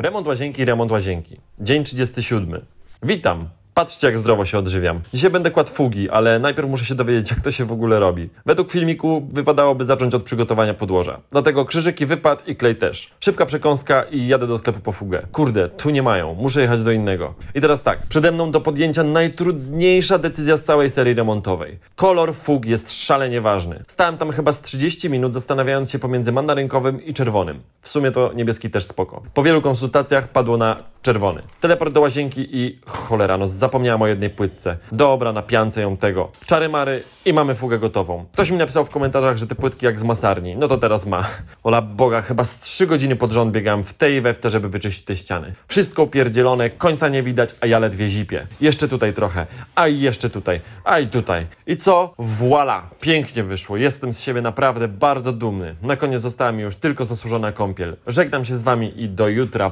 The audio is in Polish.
Remont łazienki, remont łazienki. Dzień 37. Witam. Patrzcie, jak zdrowo się odżywiam. Dzisiaj będę kładł fugi, ale najpierw muszę się dowiedzieć, jak to się w ogóle robi. Według filmiku wypadałoby zacząć od przygotowania podłoża. Dlatego krzyżyki wypadł i klej też. Szybka przekąska i jadę do sklepu po fugę. Kurde, tu nie mają, muszę jechać do innego. I teraz tak, przede mną do podjęcia najtrudniejsza decyzja z całej serii remontowej. Kolor fug jest szalenie ważny. Stałem tam chyba z 30 minut zastanawiając się pomiędzy mandarynkowym i czerwonym. W sumie to niebieski też spoko. Po wielu konsultacjach padło na czerwony. Teleport do łazienki i cholera, no zapomniałam o jednej płytce. Dobra, na piance ją tego. Czary mary i mamy fugę gotową. Ktoś mi napisał w komentarzach, że te płytki jak z masarni. No to teraz ma. Ola Boga, chyba z 3 godziny pod rząd biegam w tej i we żeby wyczyścić te ściany. Wszystko upierdzielone, końca nie widać, a ja ledwie zipię. Jeszcze tutaj trochę, a i jeszcze tutaj, a i tutaj. I co? Voila! Pięknie wyszło. Jestem z siebie naprawdę bardzo dumny. Na koniec została mi już tylko zasłużona kąpiel. Żegnam się z wami i do jutra.